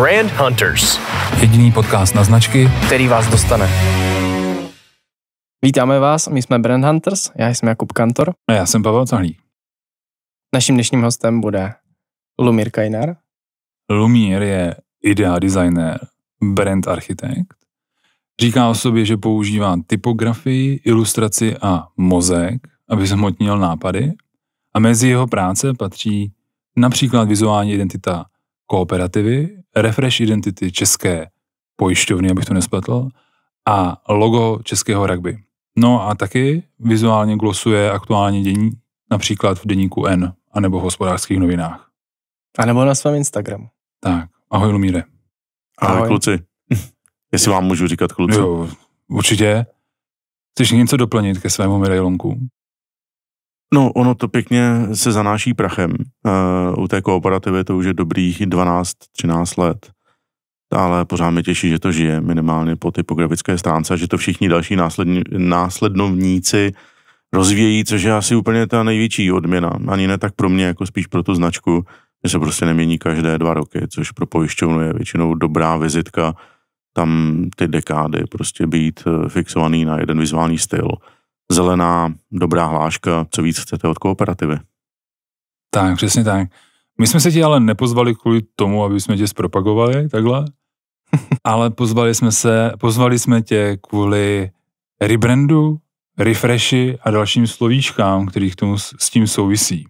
Brand Hunters. Jediný podcast na značky, který vás dostane. Vítáme vás, my jsme Brand Hunters, já jsem Jakub Kantor. A já jsem Pavel Cahlík. Naším dnešním hostem bude Lumír Kajnar. Lumír je idea designer, brand architekt. Říká o sobě, že používá typografii, ilustraci a mozek, aby zhmotnil nápady. A mezi jeho práce patří například vizuální identita kooperativy refresh identity české pojišťovny, abych to nespletl, a logo českého rugby. No a taky vizuálně glosuje aktuální dění, například v deníku N, anebo v hospodářských novinách. A nebo na svém Instagramu. Tak, ahoj Lumíre. Ahoj, ahoj kluci. Jestli vám můžu říkat kluci. Jo, určitě. Chceš něco doplnit ke svému medailonku? No, ono to pěkně se zanáší prachem. Uh, u té kooperativy to už je dobrých 12-13 let. Ale pořád mě těší, že to žije minimálně po typografické stránce a že to všichni další následn- následnovníci rozvíjí, což je asi úplně ta největší odměna. Ani ne tak pro mě, jako spíš pro tu značku, že se prostě nemění každé dva roky, což pro pojišťovnu je většinou dobrá vizitka tam ty dekády, prostě být eh, fixovaný na jeden vizuální styl zelená, dobrá hláška, co víc chcete od kooperativy. Tak, přesně tak. My jsme se ti ale nepozvali kvůli tomu, aby jsme tě zpropagovali takhle, ale pozvali jsme, se, pozvali jsme tě kvůli rebrandu, refreshi a dalším slovíčkám, který k tomu s tím souvisí.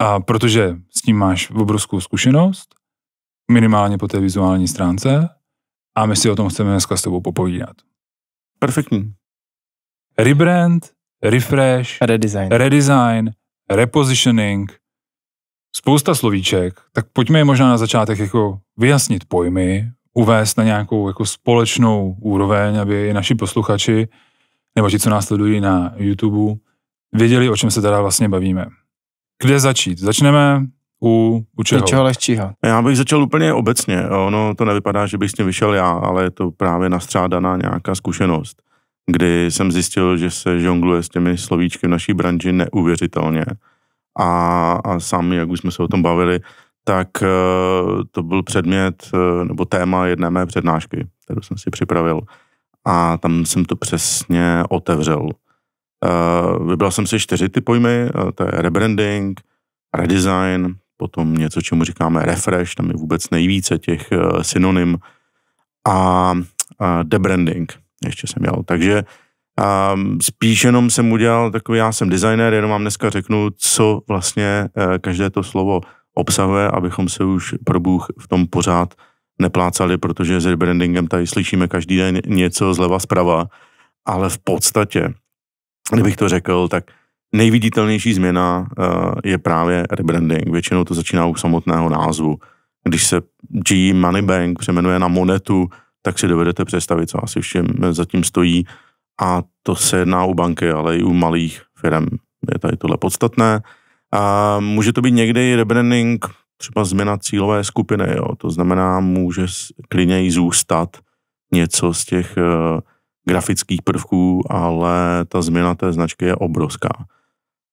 A protože s tím máš obrovskou zkušenost, minimálně po té vizuální stránce, a my si o tom chceme dneska s tebou popovídat. Perfektní rebrand, refresh, redesign, redesign repositioning, spousta slovíček, tak pojďme je možná na začátek jako vyjasnit pojmy, uvést na nějakou jako společnou úroveň, aby i naši posluchači nebo ti, co nás sledují na YouTube, věděli, o čem se teda vlastně bavíme. Kde začít? Začneme u, u čeho? čeho lehčího. Já bych začal úplně obecně. Ono to nevypadá, že bych s tím vyšel já, ale je to právě nastřádaná nějaká zkušenost kdy jsem zjistil, že se žongluje s těmi slovíčky v naší branži neuvěřitelně. A, a sami, jak už jsme se o tom bavili, tak eh, to byl předmět eh, nebo téma jedné mé přednášky, kterou jsem si připravil. A tam jsem to přesně otevřel. Eh, vybral jsem si čtyři ty pojmy, to je rebranding, redesign, potom něco, čemu říkáme refresh, tam je vůbec nejvíce těch synonym, a debranding ještě jsem dělal. Takže a ehm, spíš jenom jsem udělal takový, já jsem designer, jenom vám dneska řeknu, co vlastně eh, každé to slovo obsahuje, abychom se už pro Bůh v tom pořád neplácali, protože s rebrandingem tady slyšíme každý den něco zleva zprava, ale v podstatě, kdybych to řekl, tak nejviditelnější změna eh, je právě rebranding. Většinou to začíná u samotného názvu. Když se G Money Bank přeměnuje na Monetu, tak si dovedete představit, co asi všem zatím stojí. A to se jedná u banky, ale i u malých firm je tady tohle podstatné. A může to být někdy rebranding, třeba změna cílové skupiny, jo. to znamená, může klidně i zůstat něco z těch uh, grafických prvků, ale ta změna té značky je obrovská.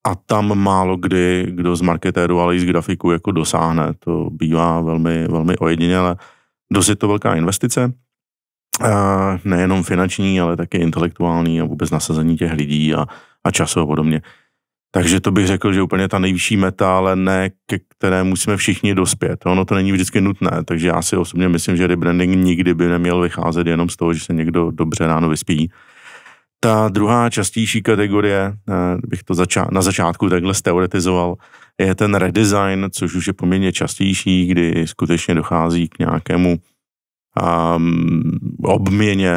A tam málo kdy, kdo z marketéru, ale i z grafiku jako dosáhne. To bývá velmi, velmi ojedinělé. Dost je to velká investice, a nejenom finanční, ale také intelektuální a vůbec nasazení těch lidí a, a času a podobně. Takže to bych řekl, že úplně ta nejvyšší meta, ale ne ke které musíme všichni dospět. Ono to není vždycky nutné, takže já si osobně myslím, že rebranding nikdy by neměl vycházet jenom z toho, že se někdo dobře ráno vyspí. Ta druhá častější kategorie, eh, bych to zača- na začátku takhle steoretizoval, je ten redesign, což už je poměrně častější, kdy skutečně dochází k nějakému Ehm, obměně,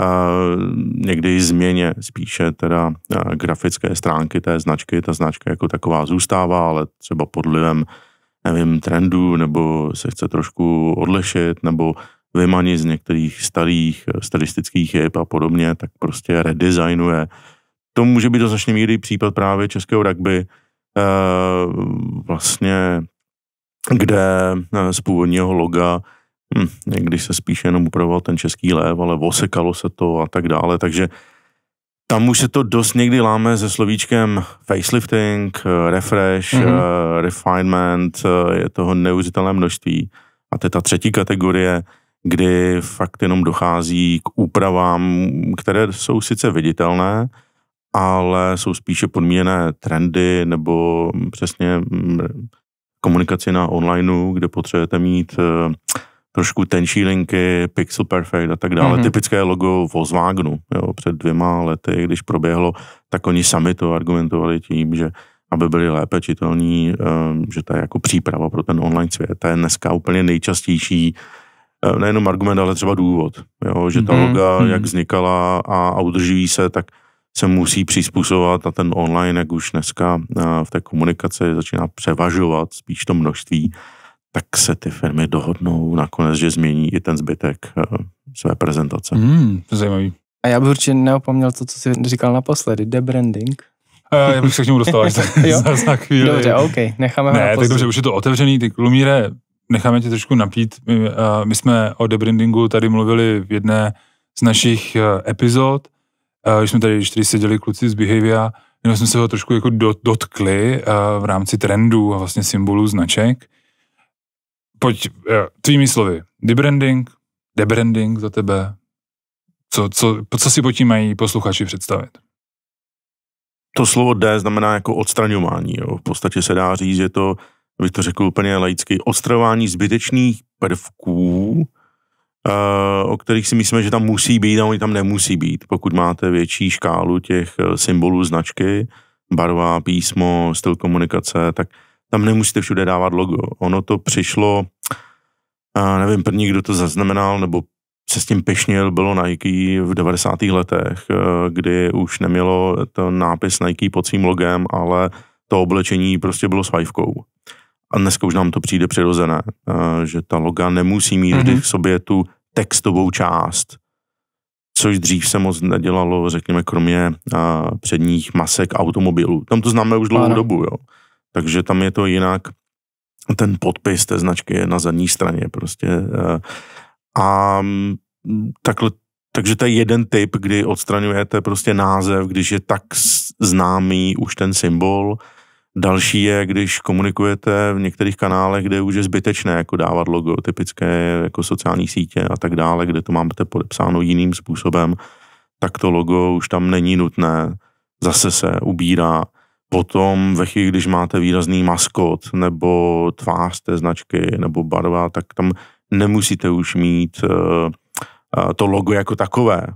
eh, někdy i změně spíše teda eh, grafické stránky té značky. Ta značka jako taková zůstává, ale třeba pod vlivem, nevím, trendu, nebo se chce trošku odlešit, nebo vymanit z některých starých eh, stylistických jeb a podobně, tak prostě redesignuje. To může být do značné míry případ právě českého rugby, vlastně kde z původního loga hmm, když se spíše jenom upravoval ten český lév, ale osekalo se to a tak dále, takže tam už se to dost někdy láme se slovíčkem facelifting, eh, refresh, mm-hmm. refinement, eh, je toho neuvěřitelné množství. A to je ta třetí kategorie, kdy fakt jenom dochází k úpravám, které jsou sice viditelné, ale jsou spíše podmíněné trendy nebo přesně hm, komunikaci na onlineu, kde potřebujete mít trošku tenčí linky, Pixel Perfect a tak dále. Mm-hmm. Typické logo Volkswagenu jo, před dvěma lety, když proběhlo, tak oni sami to argumentovali tím, že aby byli lépe čitelní, ehm, že to je jako příprava pro ten online svět. To je dneska úplně nejčastější eh, nejenom argument, ale třeba důvod, jo, že ta mm-hmm. loga, mhm. jak vznikala a, a udržují se, tak se musí přizpůsobovat a ten online, jak už dneska eh, v té komunikaci začíná převažovat spíš to množství, tak se ty firmy dohodnou nakonec, že změní i ten zbytek eh, své prezentace. Hmm, to je zajímavý. A já bych určitě neopomněl to, co jsi říkal naposledy, debranding. Eh, já bych se k němu dostal až za, za chvíli. Dobře, OK, necháme ne, ho Ne, tak dobře, už je to otevřený, ty Lumíre, necháme tě trošku napít. My, uh, my jsme o debrandingu tady mluvili v jedné z našich uh, epizod, uh, když jsme tady, když tady seděli kluci z Behavia, jenom jsme se ho trošku jako dotkli dotkli v rámci trendů a vlastně symbolů značek pojď, eh, tvými slovy, debranding, debranding za tebe, co, co, co si po tím mají posluchači představit? To slovo D znamená jako odstraňování. Jo. V podstatě se dá říct, že to, bych to řekl úplně laicky, odstraňování zbytečných prvků, eh, o kterých si myslíme, že tam musí být a oni tam nemusí být. Pokud máte větší škálu těch eh, symbolů značky, barva, písmo, styl komunikace, tak tam nemusíte všude dávat logo. Ono to přišlo a nevím první, kdo to zaznamenal, nebo se s tím pešnil, bylo Nike v 90. letech, eh, kdy už nemělo ten nápis Nike pod svým logem, ale to oblečení prostě bylo s vajvkou. A dneska už nám to přijde přirozené, eh, že ta loga nemusí mít mm-hmm. vždy mhm. v sobě tu textovou část, což dřív se moc nedělalo, řekněme, kromě eh, předních masek automobilů. Tam to známe už dlouhou ano. dobu, jo. Takže tam je to jinak ten podpis té značky je na zadní straně prostě. Eh, a mm, takhle, takže to je jeden typ, kdy odstraňujete prostě název, když je tak známý už ten symbol. Další je, když komunikujete v některých kanálech, kde už je zbytečné jako dávat logo, typické jako sociální sítě a tak dále, kde to máte podepsáno jiným způsobem, tak to logo už tam není nutné, zase se ubírá Potom ve chvíli, když máte výrazný maskot nebo tvář té značky nebo barva, tak tam nemusíte už mít eh, eh, to logo jako takové.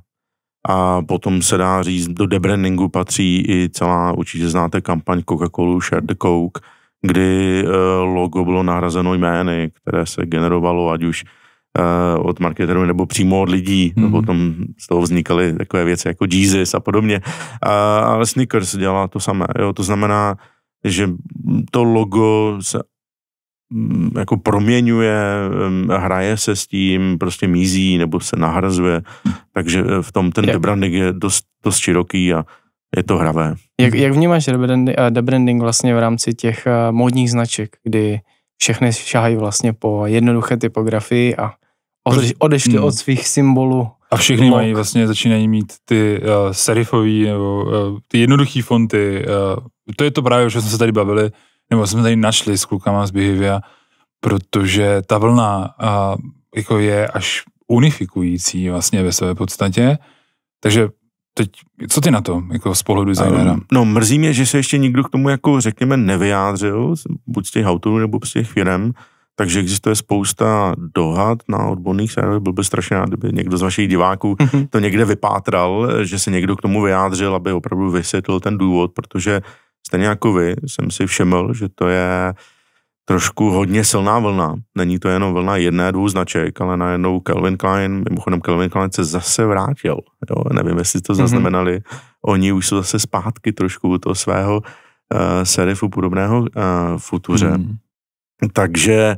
A potom se dá říct, do debrandingu patří i celá, určitě znáte kampaň Coca-Colu Share the Coke, kdy eh, logo bylo nahrazeno jmény, které se generovalo ať už Eh, od marketerů nebo přímo od lidí. Mm-hmm. Potom z toho vznikaly takové věci jako Jesus a podobně. uh, ale Snickers dělá to samé. Jo? To znamená, že to logo se mm, jako proměňuje, mm, hraje se s tím, prostě mízí nebo se nahrazuje, takže eh, v tom ten debranding je dost, dost široký a je to hravé. Jak, jak vnímáš debranding eh, vlastně v rámci těch módních značek, kdy všechny šahají vlastně po jednoduché typografii a odeš, odešli hmm. od svých symbolů. A všichni mají vlastně, začínají mít ty uh, eh, serifové nebo uh, ty jednoduché fonty. Uh, to je to právě, o čem jsme se tady bavili, nebo jsme tady našli s klukama z Behavia, protože ta vlna uh, jako je až unifikující vlastně ve své podstatě. Takže teď, co ty na to, jako z pohledu designera? No, no, mrzí mě, že se ještě nikdo k tomu jako, řekněme, nevyjádřil, buď z těch autorů nebo z těch firm, takže existuje spousta dohad na odborných serverech. Byl by strašně rád, kdyby někdo z vašich diváků mhm. to někde vypátral, že se někdo k tomu vyjádřil, aby opravdu vysvětlil ten důvod, protože stejně jako vy jsem si všiml, že to je trošku hodně silná vlna. Není to jenom vlna jedné, dvou značek, ale najednou Kelvin Klein, mimochodem Kelvin Klein se zase vrátil. Jo? Nevím, jestli to mhm. zaznamenali. Mm-hmm. Oni už jsou zase zpátky trošku u toho svého uh, eh, serifu podobného uh, futuře. Mm-hmm. Takže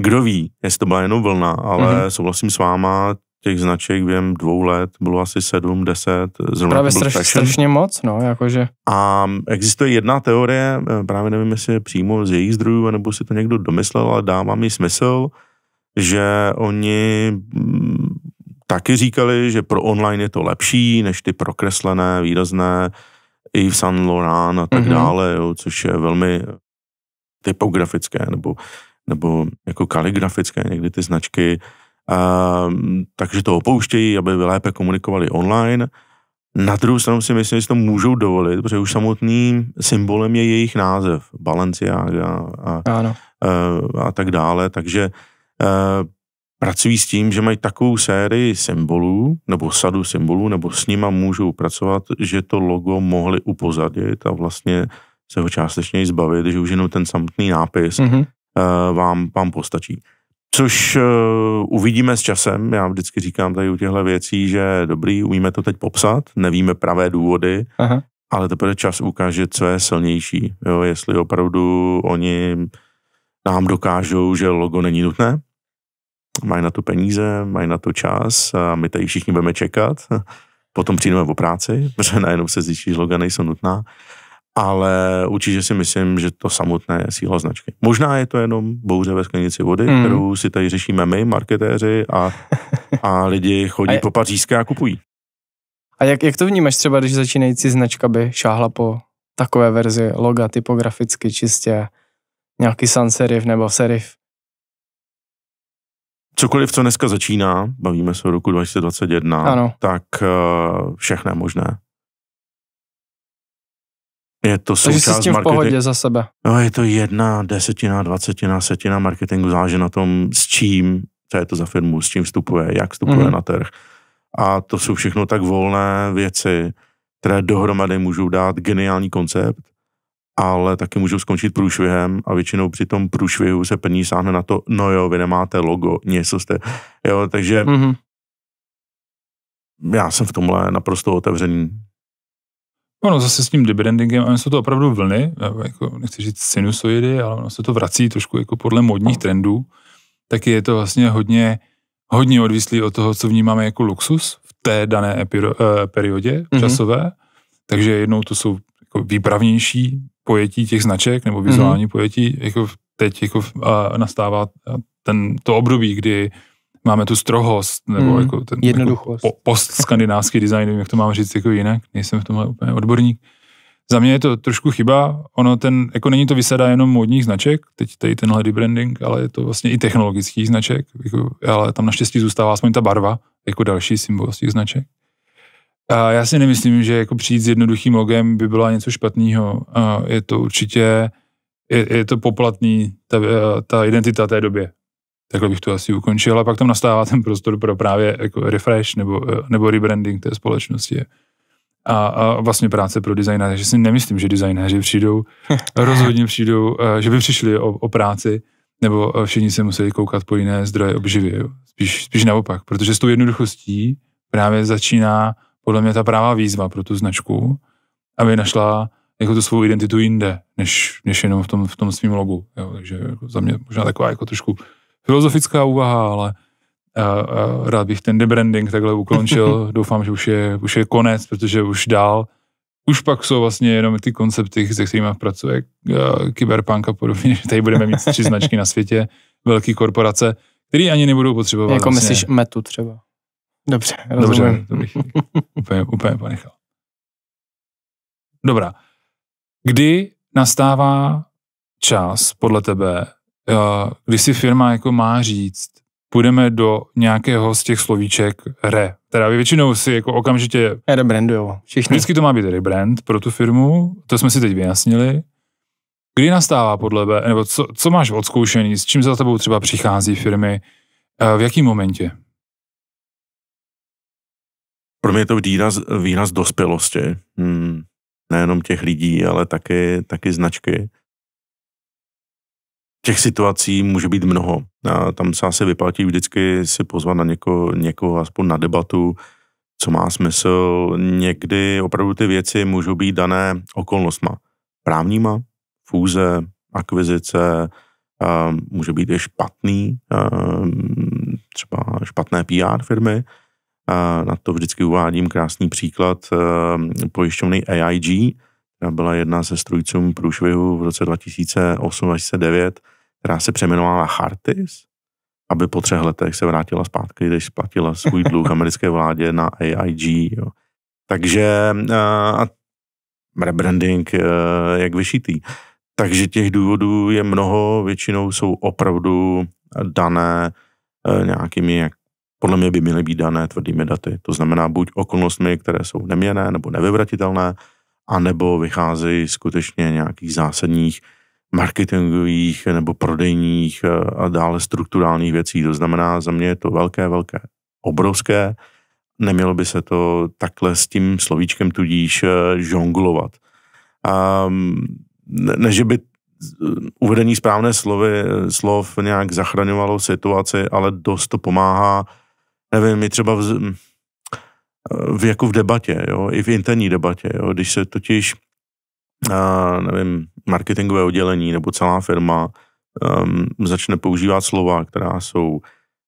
kdo ví, jestli to byla jenom vlna, ale mm-hmm. souhlasím s váma, těch značek během dvou let bylo asi sedm, deset. Zrovna právě straš, strašně moc, no, jakože. A existuje jedna teorie, eh, právě nevím, jestli je přímo z jejich zdrojů, nebo si to někdo domyslel, ale dává mi smysl, že oni mm, taky říkali, že pro online je to lepší, než ty prokreslené, výrazné i v Saint Laurent a tak mm-hmm. dále, jo, což je velmi typografické nebo, nebo jako kaligrafické někdy ty značky, a, ehm, takže to opouštějí, aby lépe komunikovali online. Na druhou stranu si myslím, že si to můžou dovolit, protože už samotným symbolem je jejich název, Balenciaga a, a, a, eh, a tak dále, takže a, eh, pracují s tím, že mají takovou sérii symbolů, nebo sadu symbolů, nebo s nima můžou pracovat, že to logo mohli upozadit a vlastně se ho částečně zbavit, že už jenom ten samotný nápis mm-hmm. vám, vám postačí. Což uh, uvidíme s časem. Já vždycky říkám tady u těchto věcí, že dobrý, umíme to teď popsat, nevíme pravé důvody, Aha. ale teprve čas ukáže, co je silnější. Jo, jestli opravdu oni nám dokážou, že logo není nutné, mají na to peníze, mají na to čas a my tady všichni budeme čekat. Potom přijdeme o práci, protože najednou se zjistí, že loga nejsou nutná ale určitě si myslím, že to samotné je síla značky. Možná je to jenom bouře ve sklenici vody, mm. kterou si tady řešíme my, marketéři a, a lidi chodí a po pařížské a kupují. A jak, jak to vnímáš třeba, když začínající značka by šáhla po takové verzi loga typograficky čistě, nějaký sans serif nebo serif? Cokoliv, co dneska začíná, bavíme se o roku 2021, ano. tak uh, všechno je možné. Je to součást Takže jsi s tím v marketing... pohodě za sebe. No, je to jedna desetina, dvacetina, setina marketingu, záleží na tom, s čím, co je to za firmu, s čím vstupuje, jak vstupuje mm-hmm. na trh. A to jsou všechno tak volné věci, které dohromady můžou dát geniální koncept, ale taky můžou skončit průšvihem a většinou při tom průšvihu se první sáhne na to, no jo, vy nemáte logo, něco jste, jo, takže mm-hmm. já jsem v tomhle naprosto otevřený, Ono zase s tím dividendingem, a jsou to opravdu vlny, jako nechci říct sinusoidy, ale ono se to vrací trošku jako podle modních no. trendů, tak je to vlastně hodně, hodně odvislý od toho, co vnímáme jako luxus v té dané epiro, eh, periodě mm-hmm. časové, takže jednou to jsou jako výpravnější pojetí těch značek nebo mhm. vizuální mm-hmm. pojetí, jako teď jako a nastává ten, to období, kdy máme tu strohost, nebo mm, jako ten jako jednoduchost. Jako postskandinávský design, nevím, jak to mám říct jako jinak, nejsem v tomhle úplně odborník. Za mě je to trošku chyba, ono ten, jako není to vysadá jenom módních značek, teď tady tenhle rebranding, ale je to vlastně i technologický značek, jako, ale tam naštěstí zůstává aspoň ta barva, jako další symbol z těch značek. A já si nemyslím, že jako přijít s jednoduchým logem by bylo něco špatného. Je to určitě, je, je to poplatný, ta, ta identita té době. Takhle bych to asi ukončil a pak tam nastává ten prostor pro právě jako refresh nebo, eh, nebo rebranding té společnosti a, a vlastně práce pro designéře, že si nemyslím, že designéři přijdou, rozhodně přijdou, eh, že by přišli o, o práci, nebo eh, všichni se museli koukat po jiné zdroje obživy. Spíš, spíš naopak, protože s tou jednoduchostí právě začíná podle mě ta práva výzva pro tu značku, aby našla jako tu svou identitu jinde, než, než jenom v tom, v tom svém logu. Jo. Takže jako za mě možná taková jako trošku filozofická úvaha, ale a, eh, a eh, rád bych ten debranding takhle ukončil. Doufám, že už je, už je konec, protože už dál. Už pak jsou vlastně jenom ty koncepty, se kterými pracuje eh, kyberpunk a podobně, že tady budeme mít tři značky na světě, velké korporace, které ani nebudou potřebovat. Jako vlastně. myslíš metu třeba. Dobře, rozumím. Dobře, to bych úplně, úplně ponechal. Dobrá. Kdy nastává čas podle tebe Eh, když si firma jako má říct, půjdeme do nějakého z těch slovíček re. Teda většinou si jako okamžitě... Rebrandujou. Všichni. Vždycky to má být rebrand pro tu firmu, to jsme si teď vyjasnili. Kdy nastává podle tebe, nebo co, co máš odzkoušený, s čím za tebou třeba přichází firmy, eh, v jakém momentě? Pro mě je to výraz, výraz dospělosti. Hmm. Nejenom těch lidí, ale taky, taky značky těch situací může být mnoho. A tam se asi vyplatí vždycky si pozvat na někoho, někoho aspoň na debatu, co má smysl. Někdy opravdu ty věci můžou být dané okolnostma. Právníma, fůze, akvizice, může být i špatný, třeba špatné PR firmy. Na to vždycky uvádím krásný příklad pojišťovny AIG, která byla jedna ze strujcům průšvihu v roce 2008-2009, která se přeměnovala Chartis, aby po třech letech se vrátila zpátky, když splatila svůj dluh americké vládě na AIG. Jo. Takže eh, a rebranding, eh, jak vyšitý. Takže těch důvodů je mnoho, většinou jsou opravdu dané eh, nějakými, jak podle mě by měly být dané tvrdými daty. To znamená buď okolnostmi, které jsou neměné nebo nevyvratitelné, anebo vycházejí skutečně nějakých zásadních marketingových nebo prodejních a dále strukturálních věcí. To znamená, za mě je to velké, velké, obrovské. Nemělo by se to takhle s tím slovíčkem tudíž e, žonglovat. A ne, že by e, uvedení správné slovy, e, slov nějak zachraňovalo situaci, ale dost to pomáhá, nevím, mi třeba v, v, jako v debatě, jo, i v interní debatě, jo, když se totiž nevím, marketingové oddělení nebo celá firma um, začne používat slova, která jsou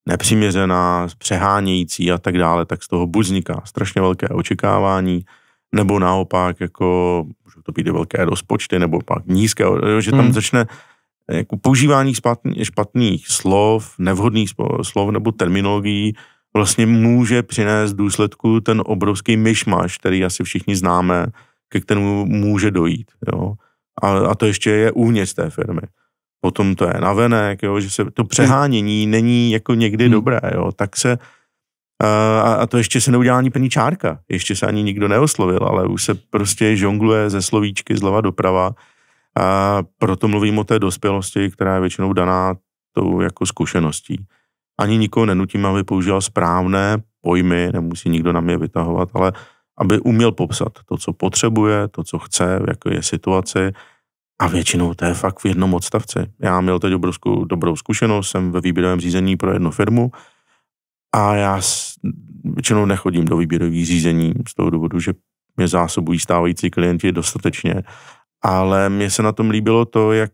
nepřiměřená, přehánějící a tak dále, tak z toho buď vzniká strašně velké očekávání, nebo naopak, jako, můžou to být velké rozpočty, nebo pak nízké, že tam hmm. začne jako používání špatný, špatných slov, nevhodných slov nebo terminologií vlastně může přinést důsledku ten obrovský myšmaš, který asi všichni známe, ke kterému může dojít. Jo. A, a to ještě je uvnitř té firmy. Potom to je navenek, jo, že se to přehánění není jako někdy hmm. dobré, jo, tak se a, a to ještě se neudělá ani paní čárka, ještě se ani nikdo neoslovil, ale už se prostě žongluje ze slovíčky zleva doprava a proto mluvím o té dospělosti, která je většinou daná tou jako zkušeností. Ani nikoho nenutím, aby používal správné pojmy, nemusí nikdo na mě vytahovat, ale uh, aby uměl popsat to, co potřebuje, to, co chce, v jaké je situaci. A většinou to je fakt v jednom odstavci. Já měl teď obrovskou dobrou zkušenost, jsem ve výběrovém řízení pro jednu firmu a já většinou nechodím do výběrových řízení z toho důvodu, že mě zásobují stávající klienti dostatečně. Ale mně se na tom líbilo to, jak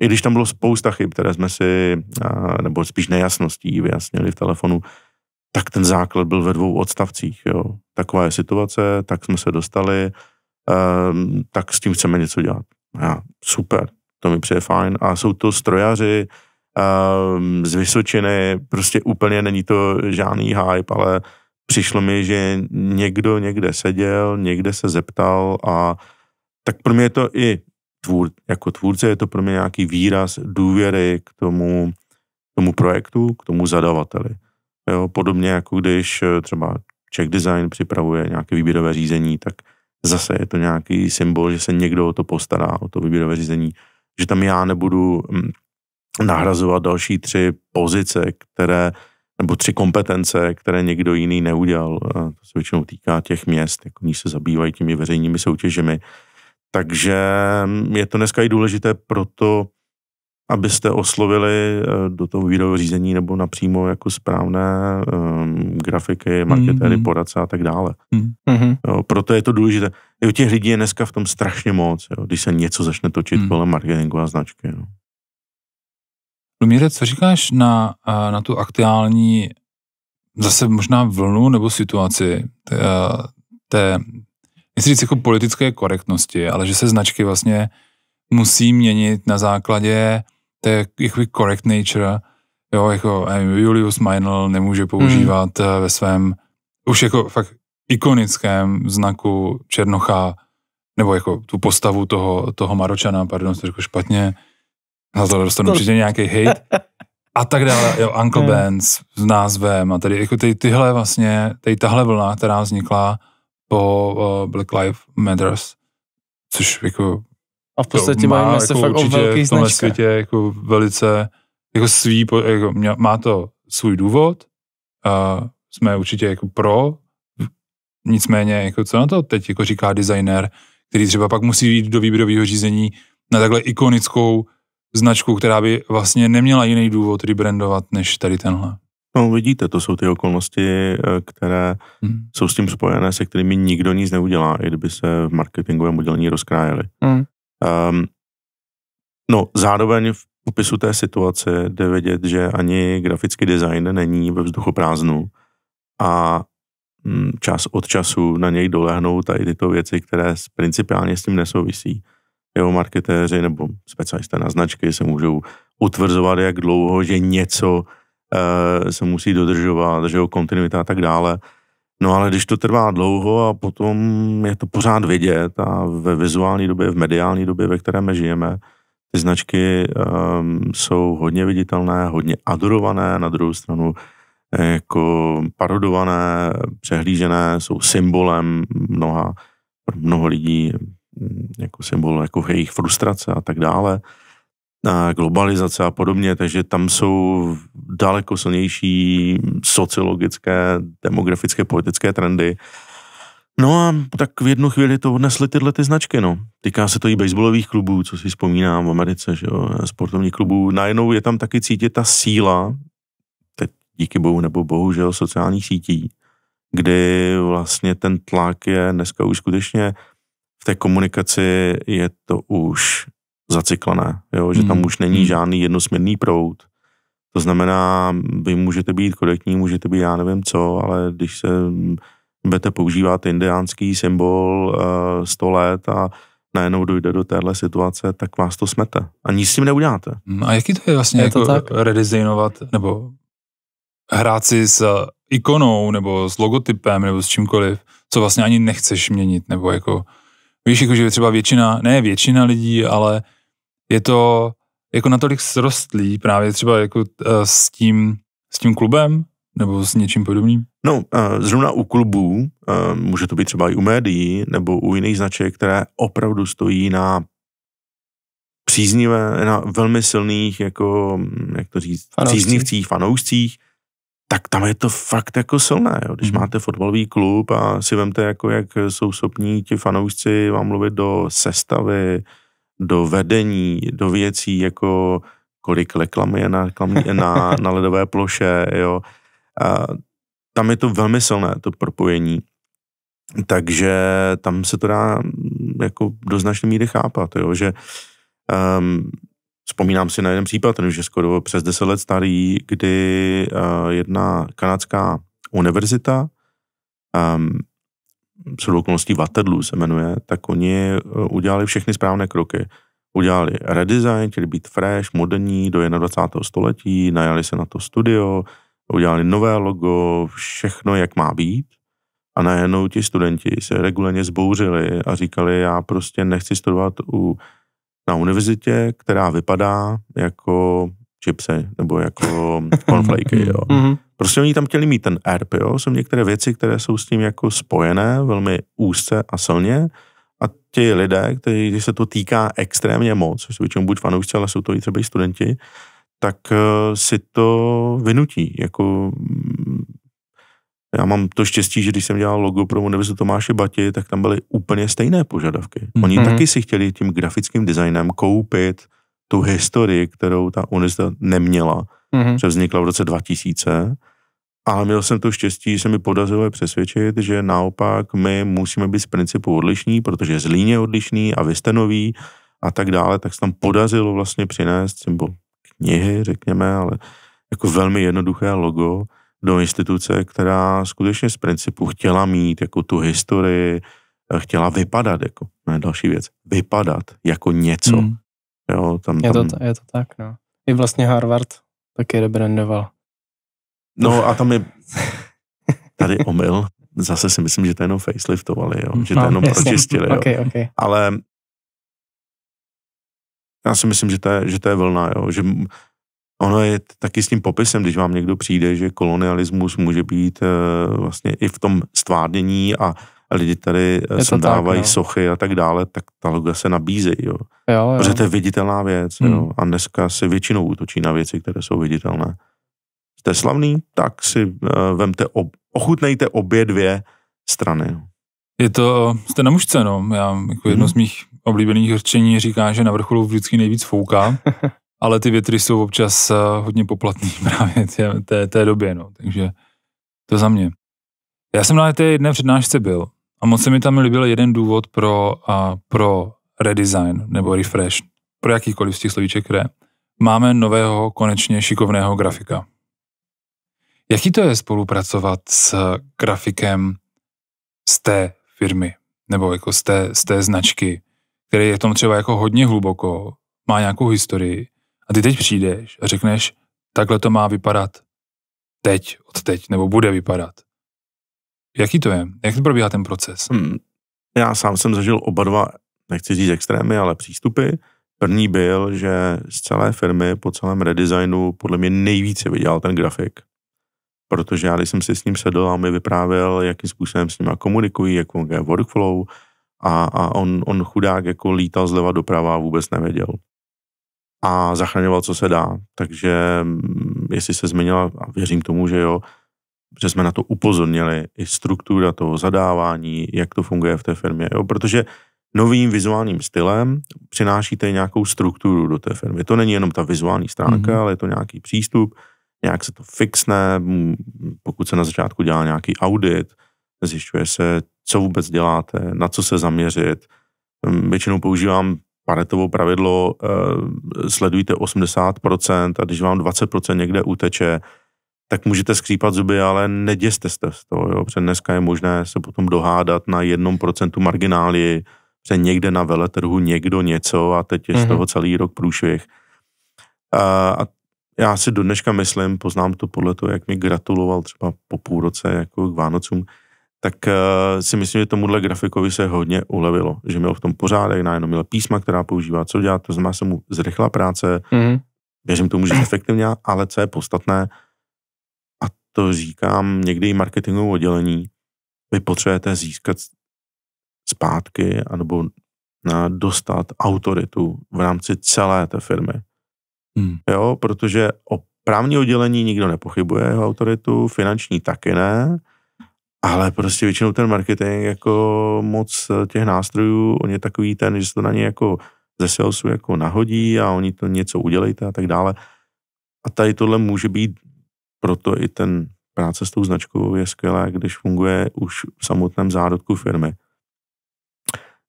i když tam bylo spousta chyb, které jsme si, nebo spíš nejasností vyjasnili v telefonu, tak ten základ byl ve dvou odstavcích. Jo. Taková je situace, tak jsme se dostali, um, tak s tím chceme něco dělat. Já, super, to mi přijde fajn. A jsou to strojaři um, z Vysočiny, prostě úplně není to žádný hype, ale přišlo mi, že někdo někde seděl, někde se zeptal a tak pro mě je to i tvůr, jako tvůrce, je to pro mě nějaký výraz důvěry k tomu, tomu projektu, k tomu zadavateli. Jo, podobně jako když eh, třeba Czech Design připravuje nějaké výběrové řízení, tak zase je to nějaký symbol, že se někdo o to postará, o to výběrové řízení, že tam já nebudu mm, nahrazovat další tři pozice, které, nebo tři kompetence, které někdo jiný neudělal. A eh, to se většinou týká těch měst, jako oni se zabývají těmi veřejnými soutěžemi. Takže mm, je to dneska i důležité proto, abyste oslovili eh, do toho výdového řízení nebo napřímo jako správné um, grafiky, marketéry, mm-hmm. poradce a tak dále. Mm-hmm. Jo, proto je to důležité. Jo, těch lidí je dneska v tom strašně moc, jo, když se něco začne točit mm. kolem marketingu a značky. No. Lumíře, co říkáš na, eh, na tu aktuální zase možná vlnu nebo situaci té, eh, té nechci říct jako politické korektnosti, ale že se značky vlastně musí měnit na základě to je jakoby correct nature, jo, jako nevím, Julius Meinl nemůže používat mm. ve svém už jako fakt ikonickém znaku Černocha, nebo jako tu postavu toho, toho Maročana, pardon, to řekl špatně, na to dostanu určitě nějaký hate, a tak dále, jo, Uncle hmm. Benz s názvem a tady jako tady tyhle vlastně, tady tahle vlna, která vznikla po uh, Black Lives Matters, což jako a v podstatě má, jako se jako fakt o velkých v tomhle světě jako velice, jako svý, jako má to svůj důvod, a jsme určitě jako pro, nicméně, jako co na to teď jako říká designer, který třeba pak musí jít do výběrového řízení na takhle ikonickou značku, která by vlastně neměla jiný důvod rebrandovat než tady tenhle. No vidíte, to jsou ty okolnosti, eh, které hmm. jsou s tím spojené, se kterými nikdo nic neudělá, i kdyby se v marketingovém oddělení rozkrájeli. Hmm. Um, no, zároveň v popisu té situace jde vidět, že ani grafický design není ve vzduchu prázdnu a mm, čas od času na něj dolehnou tady tyto věci, které principiálně s tím nesouvisí. Jeho marketéři nebo specialisté na značky se můžou utvrzovat, jak dlouho, že něco uh, se musí dodržovat, že jo, kontinuita a tak dále. No ale když to trvá dlouho a potom je to pořád vidět a ve vizuální době, v mediální době, ve které my žijeme, ty značky um, jsou hodně viditelné, hodně adorované, na druhou stranu eh, jako parodované, přehlížené, jsou symbolem mnoha, mnoho lidí, mm, jako symbol jako jejich frustrace a tak dále globalizace a podobně, takže tam jsou daleko silnější sociologické, demografické, politické trendy. No a tak v jednu chvíli to odnesly tyhle ty značky, no. Týká se to i baseballových klubů, co si vzpomínám v Americe, že jo, sportovních klubů. Najednou je tam taky cítit ta síla, teď díky bohu nebo bohužel sociálních sítí, kdy vlastně ten tlak je dneska už skutečně v té komunikaci je to už zacyklené, jo, že tam hmm. už není hmm. žádný jednosměrný proud. To znamená, vy můžete být korektní, můžete být já nevím co, ale když se hm, budete používat indiánský symbol uh, eh, 100 let a najednou dojde do téhle situace, tak vás to smete. A nic s tím neuděláte. Hmm, a jaký to je vlastně je jako tak? redesignovat, nebo hrát si s ikonou, nebo s logotypem, nebo s čímkoliv, co vlastně ani nechceš měnit, nebo jako, víš, jako, že třeba většina, ne většina lidí, ale je to jako natolik srostlý právě třeba jako eh, s tím, s tím klubem, nebo s něčím podobným? No, eh, zrovna u klubů, eh, může to být třeba i u médií, nebo u jiných značek, které opravdu stojí na příznivé, na velmi silných, jako, jak to říct, Fanoušci. příznivcích, fanoušcích, tak tam je to fakt jako silné. Jo. Když hmm. máte fotbalový klub a si vemte, jako, jak jsou schopní ti fanoušci vám mluvit do sestavy, do vedení, do věcí, jako kolik reklam je na, reklamní, na, na ledové ploše, jo. A tam je to velmi silné, to propojení. Takže tam se to dá mm, jako do značné míry chápat, jo, že um, vzpomínám si na jeden případ, ten už je skoro přes 10 let starý, kdy uh, jedna kanadská univerzita um, s Waterloo se jmenuje, tak oni eh, udělali všechny správné kroky. Udělali redesign, chtěli být fresh, moderní do 21. století, najali se na to studio, udělali nové logo, všechno, jak má být. A najednou ti studenti se regulárně zbouřili a říkali, já prostě nechci studovat u, na univerzitě, která vypadá jako čipsy nebo jako cornflakey, jo. Mm-hmm. Prostě oni tam chtěli mít ten ERP, jo. Jsou některé věci, které jsou s tím jako spojené velmi úzce a silně a ti lidé, kteří, když se to týká extrémně moc, což jsou většinou buď fanoušci, ale jsou to i třeba i studenti, tak eh, si to vynutí. Jako, mm, já mám to štěstí, že když jsem dělal logo pro Univerzitu Tomáše Bati, tak tam byly úplně stejné požadavky. Oni mm-hmm. taky si chtěli tím grafickým designem koupit tu historii, kterou ta univerzita neměla, mm-hmm. že vznikla v roce 2000, ale měl jsem to štěstí, že se mi podařilo je přesvědčit, že naopak my musíme být z principu odlišní, protože Zlín je odlišný a vy jste nový a tak dále, tak se tam podařilo vlastně přinést symbol knihy, řekněme, ale jako velmi jednoduché logo do instituce, která skutečně z principu chtěla mít jako tu historii, chtěla vypadat jako, ne další věc, vypadat jako něco, mm. Jo, tam, tam... Je, to, je to tak, no. I vlastně Harvard taky rebrandoval. No a tam je tady omyl. Zase si myslím, že to jenom faceliftovali, jo? že to no, jenom no, pročistili. Jo? Okay, okay. Ale já si myslím, že to je, že to je vlna, jo? že ono je taky s tím popisem, když vám někdo přijde, že kolonialismus může být eh, vlastně i v tom stvárnění a lidi tady eh, sem dávají no. sochy a tak dále, tak ta loga se nabízí, jo. jo, jo. Protože to je viditelná věc, hmm. jo. A dneska si většinou útočí na věci, které jsou viditelné. Jste slavný, tak si uh, vemte, ob, ochutnejte obě dvě strany. Jo. Je to, jste na mužce, no. Já, jako jedno hmm. z mých oblíbených řečení říká, že na vrcholu vždycky nejvíc fouká, ale ty větry jsou občas eh, hodně poplatný právě té, té, té době, no. Takže to za mě. Já jsem na té jedné přednášce byl a moc se mi tam líbil jeden důvod pro, a, pro redesign nebo refresh, pro jakýkoliv z těch slovíček re. Máme nového, konečně šikovného grafika. Jaký to je spolupracovat s grafikem z té firmy, nebo jako z té, z té značky, který je v tom třeba jako hodně hluboko, má nějakou historii a ty teď přijdeš a řekneš, takhle to má vypadat teď, od teď, nebo bude vypadat. Jaký to je? Jak to probíhá ten proces? Hmm. Já sám jsem zažil oba dva, nechci říct extrémy, ale přístupy. První byl, že z celé firmy po celém redesignu podle mě nejvíce vydělal ten grafik. Protože já, když jsem si s ním sedl a mi vyprávěl, jakým způsobem s ním komunikují, jak funguje workflow, a, a on, on chudák jako lítal zleva doprava a vůbec nevěděl. A zachraňoval, co se dá. Takže mm, jestli se změnila, a věřím tomu, že jo, protože jsme na to upozornili, i struktura toho zadávání, jak to funguje v té firmě, jo? protože novým vizuálním stylem přinášíte nějakou strukturu do té firmy. To není jenom ta vizuální stránka, mm-hmm. ale je to nějaký přístup, nějak se to fixne, pokud se na začátku dělá nějaký audit, zjišťuje se, co vůbec děláte, na co se zaměřit. Hm, většinou používám paretovo pravidlo, eh, sledujte 80% a když vám 20% někde uteče, tak můžete skřípat zuby, ale neděste se z toho, jo, protože dneska je možné se potom dohádat na jednom procentu marginálii, že někde na veletrhu někdo něco a teď je mm-hmm. z mhm. toho celý rok průšvih. A, a já si do dneška myslím, poznám to podle toho, jak mi gratuloval třeba po půl roce jako k Vánocům, tak uh, si myslím, že tomuhle grafikovi se hodně ulevilo, že měl v tom pořádek, najednou měl písma, která používá, co dělat, to znamená se mu zrychla práce, mm-hmm. věřím tomu, že efektivně, ale co je podstatné, to říkám někdy i marketingovou oddělení, vy potřebujete získat zpátky anebo dostat autoritu v rámci celé té firmy. Hmm. Jo, protože o právní oddělení nikdo nepochybuje jeho autoritu, finanční taky ne, ale prostě většinou ten marketing jako moc těch nástrojů, on je takový ten, že se to na ně jako ze salesu jako nahodí a oni to něco udělejte a tak dále. A tady tohle může být proto i ten práce s tou značkou je skvělá, když funguje už v samotném zárodku firmy.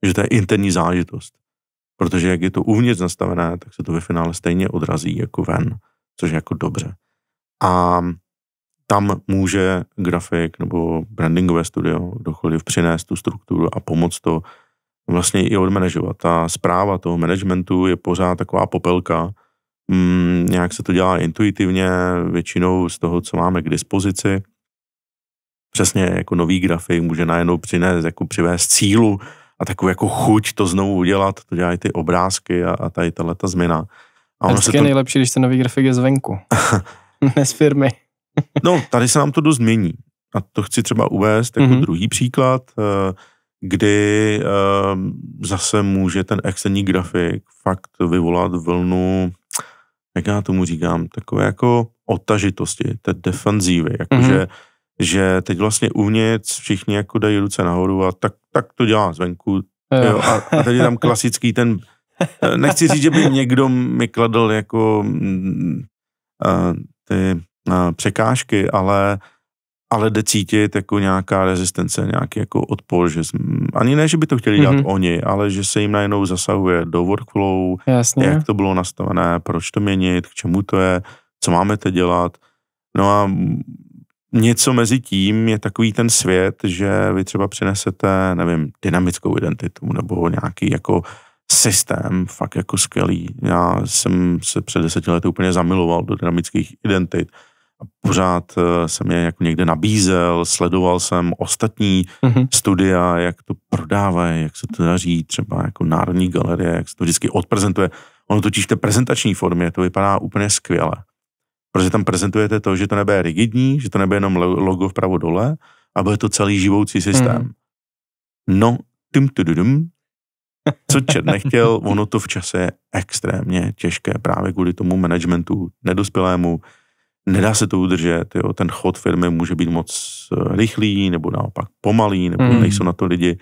Že to je interní zážitost. Protože jak je to uvnitř nastavené, tak se to ve finále stejně odrazí jako ven, což je jako dobře. A tam může grafik nebo brandingové studio, kdokoliv přinést tu strukturu a pomoct to vlastně i odmanežovat. Ta zpráva toho managementu je pořád taková popelka, Mm, nějak se to dělá intuitivně, většinou z toho, co máme k dispozici. Přesně jako nový grafik může najednou přinést, jako přivést cílu a takovou jako chuť to znovu udělat, to dělají ty obrázky a, a tady tahle ta změna. A ono se to... je nejlepší, když ten nový grafik je zvenku, ne z firmy. no, tady se nám to dost změní. A to chci třeba uvést jako mm-hmm. druhý příklad, eh, kdy eh, zase může ten externí grafik fakt vyvolat vlnu jak já tomu říkám, takové jako otažitosti, té defenzívy, jakože mm-hmm. že teď vlastně uvnitř všichni jako dají ruce nahoru a tak, tak to dělá zvenku. Jo. Jo, a, a tady tam klasický ten, nechci říct, že by někdo mi kladl jako uh, ty uh, překážky, ale ale jde cítit jako nějaká rezistence, nějaký jako odpor, že ani ne, že by to chtěli dělat mm-hmm. oni, ale že se jim najednou zasahuje do workflow, Jasně. jak to bylo nastavené, proč to měnit, k čemu to je, co máme to dělat. No a něco mezi tím je takový ten svět, že vy třeba přinesete, nevím, dynamickou identitu nebo nějaký jako systém, fakt jako skvělý. Já jsem se před deseti lety úplně zamiloval do dynamických identit pořád eh, jsem je jako někde nabízel, sledoval jsem ostatní mm-hmm. studia, jak to prodávají, jak se to daří, třeba jako Národní galerie, jak se to vždycky odprezentuje. Ono totiž v té prezentační formě to vypadá úplně skvěle, protože tam prezentujete to, že to nebude rigidní, že to nebude jenom logo vpravo dole, a bude to celý živoucí systém. Mm. No, tým tududum, co čet nechtěl, ono to v čase je extrémně těžké právě kvůli tomu managementu nedospělému, nedá se to udržet, jo. ten chod firmy může být moc eh, rychlý, nebo naopak pomalý, nebo mm. nejsou na to lidi.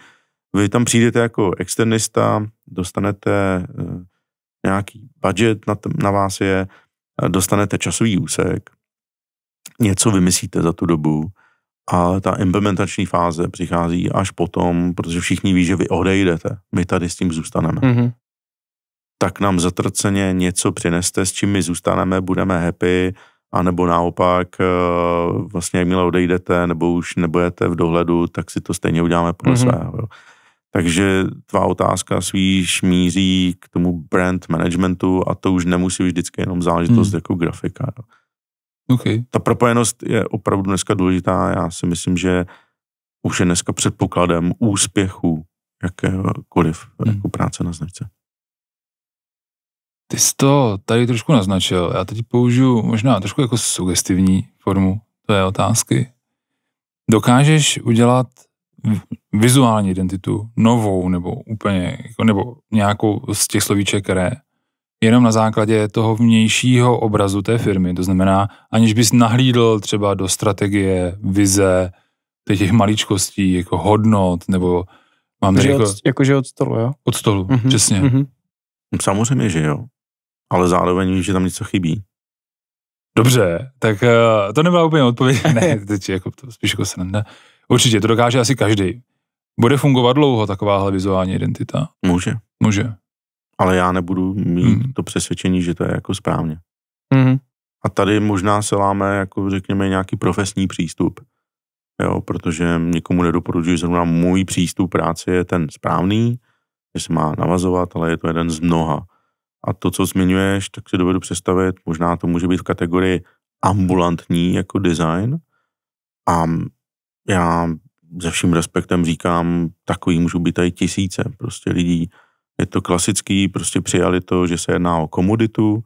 Vy tam přijdete jako externista, dostanete eh, nějaký budget, na, t- na vás je, dostanete časový úsek, něco vymyslíte za tu dobu, ale ta implementační fáze přichází až potom, protože všichni ví, že vy odejdete, my tady s tím zůstaneme. Mm-hmm. Tak nám zatraceně něco přineste, s čím my zůstaneme, budeme happy, a nebo naopak eh, vlastně jakmile odejdete nebo už nebudete v dohledu, tak si to stejně uděláme pro mm-hmm. svého. Jo. Takže tvá otázka svíš míří k tomu brand managementu a to už nemusí být vždycky jenom záležitost mm. jako grafika. Jo. Okay. Ta propojenost je opravdu dneska důležitá. Já si myslím, že už je dneska předpokladem úspěchu jakékoliv mm. jako práce na značce. Ty jsi to tady trošku naznačil. Já teď použiju možná trošku jako sugestivní formu tvé otázky. Dokážeš udělat vizuální identitu novou nebo úplně, jako, nebo nějakou z těch slovíček, které jenom na základě toho vnějšího obrazu té firmy. To znamená, aniž bys nahlídl třeba do strategie, vize, těch maličkostí, jako hodnot, nebo mám jako, od, jako, od stolu, jo? Od stolu, mm-hmm. přesně. Mm-hmm. Samozřejmě, že jo ale zároveň víš, že tam něco chybí. Dobře, tak uh, to nebyla úplně odpověď. ne, teď jako to spíš jako sranda. Určitě, to dokáže asi každý. Bude fungovat dlouho takováhle vizuální identita? Může. Může. Ale já nebudu mít mm. to přesvědčení, že to je jako správně. Mm. A tady možná se láme, jako řekněme, nějaký profesní přístup. Jo, protože nikomu nedoporučuji zrovna můj přístup práce je ten správný, že se má navazovat, ale je to jeden z mnoha. A to, co zmiňuješ, tak si dovedu představit, možná to může být v kategorii ambulantní jako design. A já se vším respektem říkám, takový můžou být tady tisíce prostě lidí. Je to klasický, prostě přijali to, že se jedná o komoditu,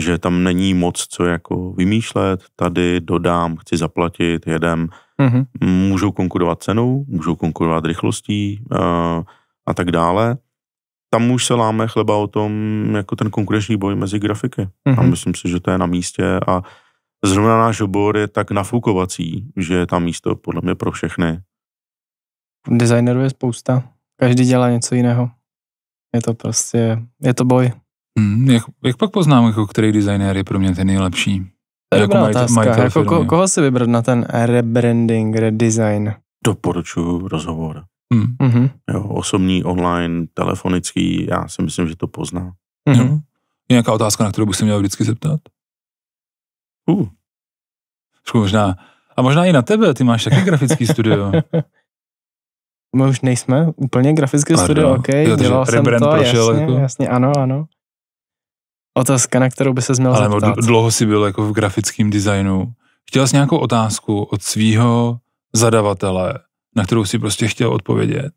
že tam není moc co jako vymýšlet, tady dodám, chci zaplatit, jedem. Mm-hmm. Můžou konkurovat cenou, můžou konkurovat rychlostí uh, a tak dále tam už se láme chleba o tom, jako ten konkurenční boj mezi grafiky. Mm-hmm. A mhm. myslím si, že to je na místě a zrovna náš obor je tak nafukovací, že je tam místo podle mě pro všechny. Designerů je spousta. Každý dělá něco jiného. Je to prostě, je to boj. Mm, jak, jak pak poznám, jako který designér je pro mě ten nejlepší? To je jako dobrá otázka. majitel jako ko, koho si vybrat na ten rebranding, redesign? Doporučuji rozhovor. Mm-hmm. Jo, osobní, online, telefonický, já si myslím, že to pozná. Mm-hmm. nějaká otázka, na kterou bych se měl vždycky zeptat? Uh. možná. A možná i na tebe, ty máš taky grafický studio. My už nejsme úplně grafické Pardon. studio, OK, jo, dělal jsem to, prošel, jasně, jako... jasně, ano, ano. Otázka, na kterou by se měl Ale zeptat. dlouho jsi byl jako v grafickém designu. Chtěl jsi nějakou otázku od svého zadavatele, na kterou si prostě chtěl odpovědět.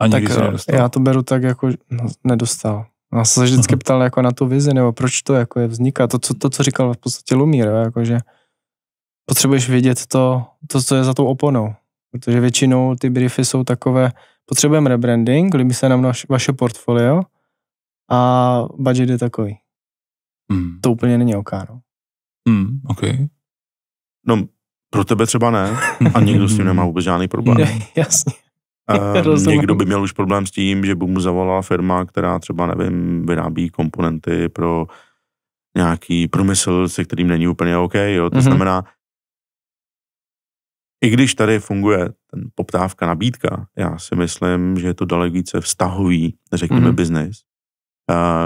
A nikdy tak, eh, nedostal. Já to beru tak, jako no, nedostal. Já jsem se vždycky Aha. ptal jako na tu vizi, nebo proč to jako je vzniká. To, co, to, co říkal v podstatě Lumír, jako že potřebuješ vědět to, to, co je za tou oponou. Protože většinou ty briefy jsou takové, potřebujeme rebranding, líbí se nám naš, vaše portfolio a budget je takový. Hmm. To úplně není okáno. Hmm, okay. No, pro tebe třeba ne a někdo s tím nemá vůbec žádný problém. Jasně. Rozumím. Někdo by měl už problém s tím, že by mu zavolala firma, která třeba, nevím, vyrábí komponenty pro nějaký průmysl, se kterým není úplně OK. Jo? To mm-hmm. znamená, i když tady funguje ten poptávka, nabídka, já si myslím, že je to daleko více vztahový, řekněme, mm-hmm. biznis.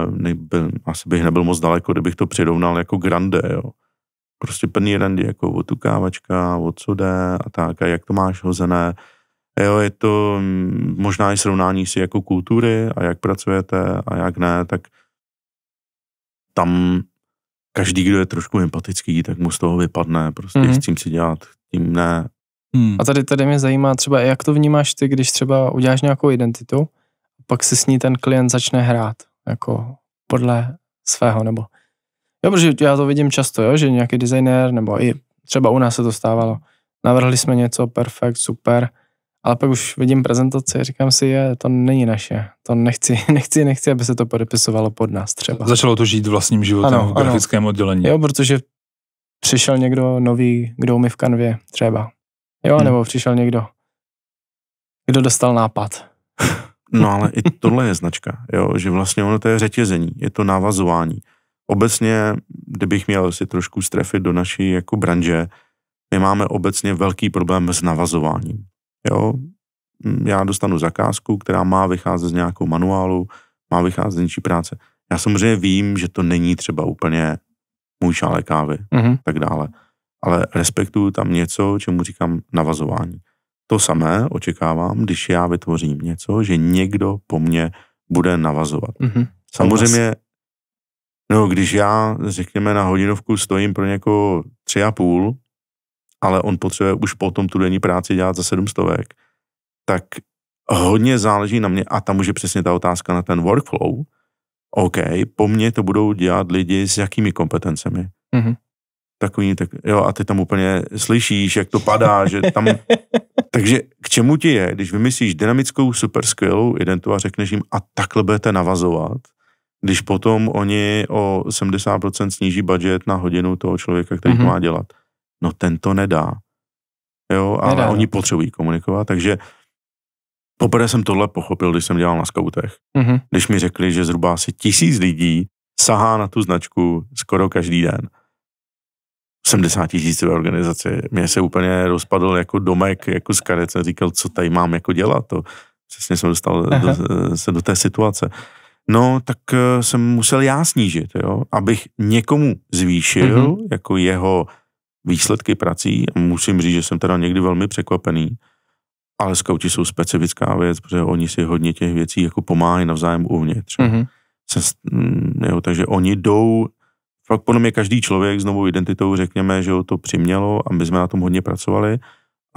Uh, nebyl, asi bych nebyl moc daleko, kdybych to přirovnal jako grande, jo prostě plný randy, jako otukávačka, od jde a tak, a jak to máš hozené. Jo, je to mm, možná i srovnání si jako kultury a jak pracujete a jak ne, tak tam každý, kdo je trošku empatický, tak mu z toho vypadne, prostě mm-hmm. s tím si dělat, tím ne. Hmm. A tady, tady mě zajímá třeba, jak to vnímáš ty, když třeba uděláš nějakou identitu, pak si s ní ten klient začne hrát, jako podle svého, nebo Jo, protože já to vidím často, jo, že nějaký designér, nebo i třeba u nás se to stávalo, navrhli jsme něco, perfekt, super, ale pak už vidím prezentaci říkám si, je, to není naše, to nechci, nechci, nechci, aby se to podepisovalo pod nás třeba. Začalo to žít vlastním životem ano, v grafickém ano. oddělení. Jo, protože přišel někdo nový, kdo umí v kanvě třeba. Jo, hmm. nebo přišel někdo, kdo dostal nápad. no ale i tohle je značka, jo, že vlastně ono to je řetězení, je to navazování. Obecně, kdybych měl si trošku strefit do naší jako branže, my máme obecně velký problém s navazováním. Jo? Já dostanu zakázku, která má vycházet z nějakou manuálu, má vycházet z něčí práce. Já samozřejmě vím, že to není třeba úplně můj šále kávy mm-hmm. tak dále, ale respektuju tam něco, čemu říkám navazování. To samé očekávám, když já vytvořím něco, že někdo po mně bude navazovat. Mm-hmm. Samozřejmě No, když já, řekněme, na hodinovku stojím pro někoho tři a půl, ale on potřebuje už potom tu denní práci dělat za sedm stovek, tak hodně záleží na mě a tam může přesně ta otázka na ten workflow. OK, po mně to budou dělat lidi s jakými kompetencemi. Mm-hmm. Takový, tak jo, a ty tam úplně slyšíš, jak to padá, že tam... Takže k čemu ti je, když vymyslíš dynamickou super skvělou identitu a řekneš jim a takhle budete navazovat, když potom oni o 70% sníží budget na hodinu toho člověka, který mm-hmm. to mhm. má dělat, no ten to nedá. Jo, a nedá, oni no. potřebují komunikovat, takže poprvé jsem tohle pochopil, když jsem dělal na skautech. Mm-hmm. Když mi řekli, že zhruba asi tisíc lidí sahá na tu značku skoro každý den. 70 tisíc tisícové organizaci. Mě se úplně rozpadl jako domek, jako skarec. Jsem říkal, co tady mám jako dělat. To přesně jsem dostal do, se do té situace no tak eh, jsem musel já snížit, jo, abych někomu zvýšil mm-hmm. jako jeho výsledky prací. Musím říct, že jsem teda někdy velmi překvapený, ale skauti jsou specifická věc, protože oni si hodně těch věcí jako pomáhají navzájem uvnitř. Mm-hmm. Se, mm, jo, takže oni jdou, fakt podle mě každý člověk s novou identitou, řekněme, že ho to přimělo a my jsme na tom hodně pracovali,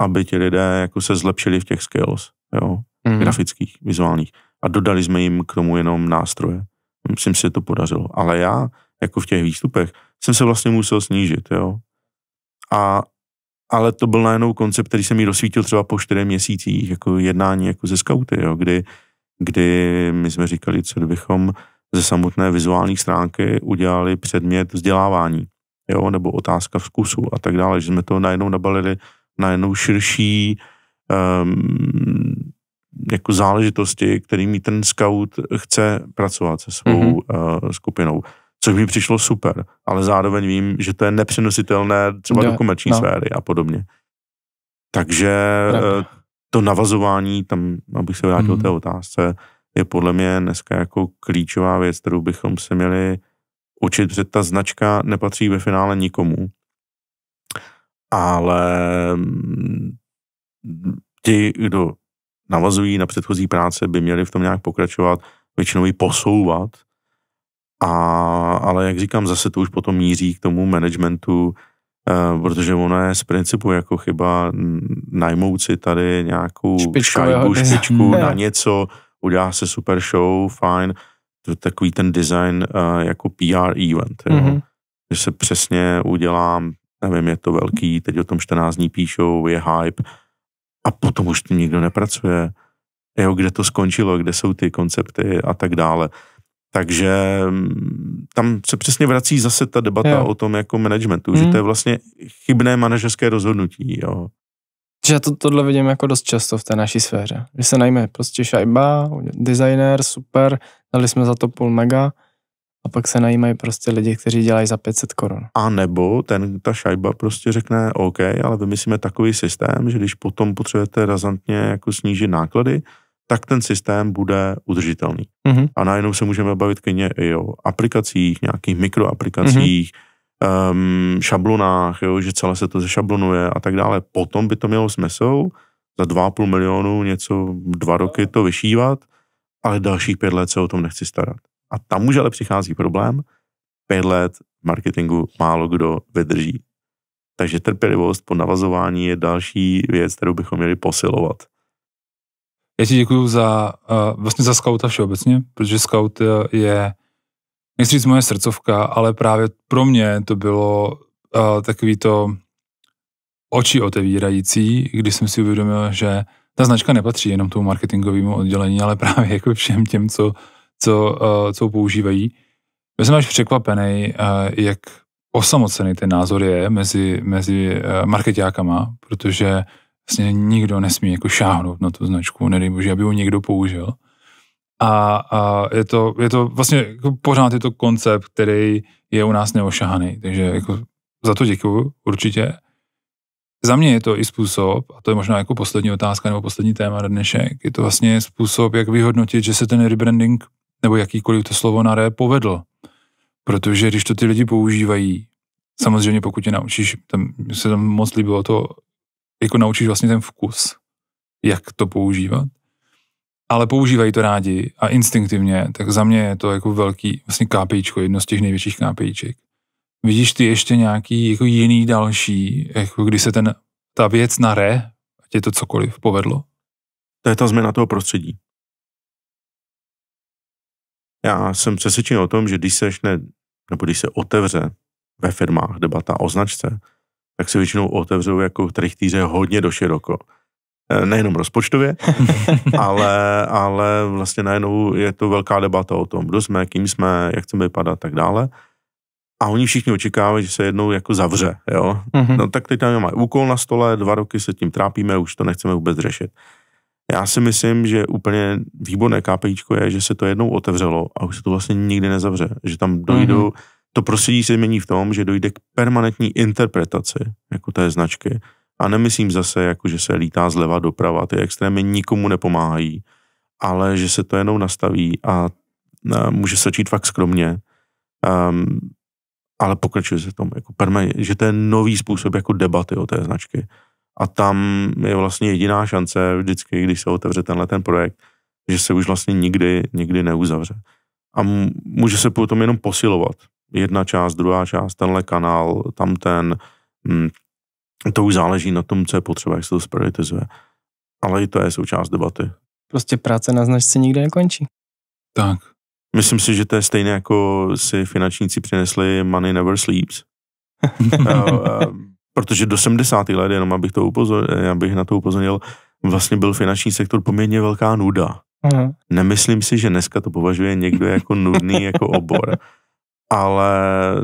aby ti lidé jako se zlepšili v těch skills, jo, mm-hmm. grafických, vizuálních a dodali jsme jim k tomu jenom nástroje. Myslím si, že to podařilo. Ale já, jako v těch výstupech, jsem se vlastně musel snížit, jo. A, ale to byl najednou koncept, který se mi rozsvítil třeba po čtyři měsících, jako jednání jako ze scouty, jo, kdy, kdy my jsme říkali, co bychom ze samotné vizuální stránky udělali předmět vzdělávání, jo, nebo otázka vkusu a tak dále, že jsme to najednou nabalili na jednou širší um, jako záležitosti, kterými ten scout chce pracovat se svou mm-hmm. uh, skupinou. Což mi přišlo super, ale zároveň vím, že to je nepřenositelné třeba do komerční no. sféry a podobně. Takže tak. Eh, to navazování, tam abych se vrátil mm-hmm. té otázce, je podle mě dneska jako klíčová věc, kterou bychom se měli učit, protože ta značka nepatří ve finále nikomu. Ale mm, ti, kdo navazují na předchozí práce, by měli v tom nějak pokračovat, většinou ji posouvat. A, ale jak říkám, zase to už potom míří k tomu managementu, eh, protože ono je z principu jako chyba najmout si tady nějakou šajbu, špičku na něco, udělá se super show, fajn, to je takový ten design uh, jako PR event, jo. Mm-hmm. že se přesně udělám, nevím, je to velký, teď o tom 14 dní píšou, je hype, a potom už tu nikdo nepracuje. Jo, kde to skončilo, kde jsou ty koncepty a tak dále. Takže mm, tam se přesně vrací zase ta debata jo. o tom jako managementu, hmm. že mhm. to je vlastně chybné manažerské rozhodnutí. Jo. Že to, tohle vidím jako dost často v té naší sféře. Že se najme prostě šajba, designer, super, dali jsme za to půl mega, a pak se najímají prostě lidi, kteří dělají za 500 korun. A nebo ten, ta šajba prostě řekne, OK, ale vymyslíme takový systém, že když potom potřebujete razantně jako snížit náklady, tak ten systém bude udržitelný. Mm-hmm. A najednou se můžeme bavit klidně i o aplikacích, nějakých mikroaplikacích, mm-hmm. um, šablonách, jo, že celé se to zešablonuje a tak dále. Potom by to mělo smysl za 2,5 milionu něco dva roky to vyšívat, ale dalších pět let se o tom nechci starat. A tam už ale přichází problém. Pět let marketingu málo kdo vydrží. Takže trpělivost po navazování je další věc, kterou bychom měli posilovat. Já ti děkuji za, eh, vlastně za skauta všeobecně, protože skaut eh, je, nechci říct moje srdcovka, ale právě pro mě to bylo eh, takový to oči otevírající, když jsem si uvědomil, že ta značka nepatří jenom tomu marketingovému oddělení, ale právě jako všem těm, co co, eh, co používají. Já jsem až překvapený, eh, jak osamocený ten názor je mezi, mezi eh, marketiákama, protože vlastně nikdo nesmí jako šáhnout na tu značku, nedej bože, aby ho někdo použil. A, a je, to, je to vlastně jako pořád je to koncept, který je u nás neošahaný, takže jako za to děkuju určitě. Za mě je to i způsob, a to je možná jako poslední otázka nebo poslední téma na dnešek, je to vlastně způsob, jak vyhodnotit, že se ten rebranding nebo jakýkoliv to slovo na ré povedl. Protože když to ty lidi používají, samozřejmě pokud je naučíš, tam se tam moc líbilo to, jako naučíš vlastně ten vkus, jak to používat, ale používají to rádi a instinktivně, tak za mě je to jako velký, vlastně kápejčko, jedno z těch největších kápejček. Vidíš ty ještě nějaký jako jiný další, jako kdy se ten, ta věc na re, ať je to cokoliv, povedlo? To je ta změna toho prostředí. Já jsem přesvědčen o tom, že když se začne, nebo když se otevře ve firmách debata o značce, tak se většinou otevřou jako trichtýře hodně do široko, e, Nejenom rozpočtově, ale, ale vlastně najednou je to velká debata o tom, kdo jsme, kým jsme, jak chceme vypadat a tak dále. A oni všichni očekávají, že se jednou jako zavře, jo. Mm-hmm. No tak teď tam máme úkol na stole, dva roky se tím trápíme, už to nechceme vůbec řešit. Já si myslím, že úplně výborné KPIčko je, že se to jednou otevřelo a už se to vlastně nikdy nezavře. Že tam dojdou, mm-hmm. to prostředí se mění v tom, že dojde k permanentní interpretaci jako té značky. A nemyslím zase, jako že se lítá zleva doprava, ty extrémy nikomu nepomáhají, ale že se to jednou nastaví a, a může se čít fakt skromně. Um, ale pokračuje se v tom, jako permanentně, že to je nový způsob jako debaty o té značky a tam je vlastně jediná šance vždycky, když se otevře tenhle ten projekt, že se už vlastně nikdy, nikdy neuzavře. A může se potom jenom posilovat. Jedna část, druhá část, tenhle kanál, tam ten, mm, to už záleží na tom, co je potřeba, jak se to sprioritizuje. Ale i to je součást debaty. Prostě práce na značce nikdy nekončí. Tak. Myslím si, že to je stejné, jako si finančníci přinesli Money Never Sleeps. Eh, eh, Protože do 70. let, jenom abych, to upozor, já eh, bych na to upozornil, vlastně byl finanční sektor poměrně velká nuda. Aha. Mhm. Nemyslím si, že dneska to považuje někdo jako nudný jako obor, ale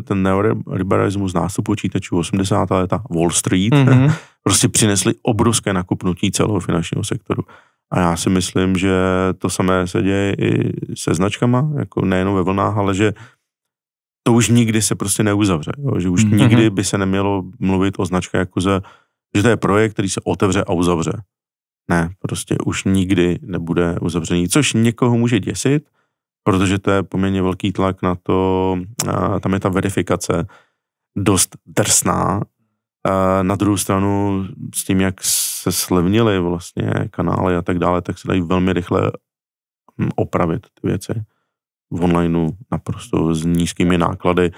ten neoliberalismus nástup počítačů 80. leta, Wall Street, mm-hmm. prostě přinesli obrovské nakupnutí celého finančního sektoru. A já si myslím, že to samé se děje i se značkama, jako nejenom ve vlnách, ale že to už nikdy se prostě neuzavře, jo? že už mm-hmm. nikdy by se nemělo mluvit o značce jako za, že to je projekt, který se otevře a uzavře. Ne, prostě už nikdy nebude uzavřený, což někoho může děsit, protože to je poměrně velký tlak na to, a tam je ta verifikace dost drsná. A na druhou stranu s tím, jak se slevnily vlastně kanály a tak dále, tak se dají velmi rychle hm, opravit ty věci v onlineu naprosto s nízkými náklady,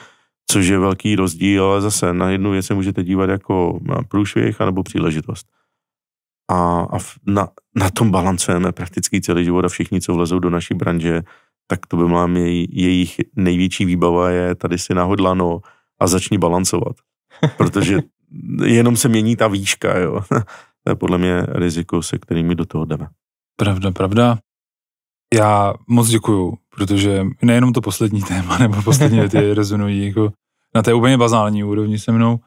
což je velký rozdíl, ale zase na jednu věc se můžete dívat jako průšvih anebo příležitost. A, a na, na tom balancujeme prakticky celý život a všichni, co vlezou do naší branže, tak to by mám jej, jejich největší výbava je tady si nahodlano a začni balancovat. Protože jenom se mění ta výška, jo. to je podle mě riziko, se kterými do toho jdeme. Pravda, pravda. Já moc děkuju, protože nejenom to poslední téma nebo poslední věty rezonují jako na té úplně bazální úrovni se mnou.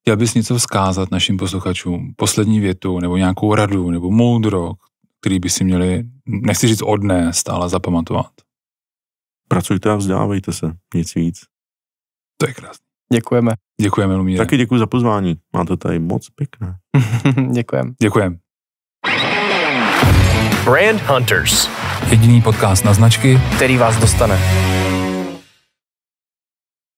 Chtěl bys něco vzkázat našim posluchačům, poslední větu nebo nějakou radu nebo moudro, který by si měli, nechci říct odnést, ale zapamatovat. Pracujte a vzdávejte se, nic víc. To je krásné. Děkujeme. Děkujeme, Lumíre. Taky děkuji za pozvání. Máte tady moc pěkné. Děkujem. Děkujem. Brand Hunters. Jediný podcast na značky, který vás dostane.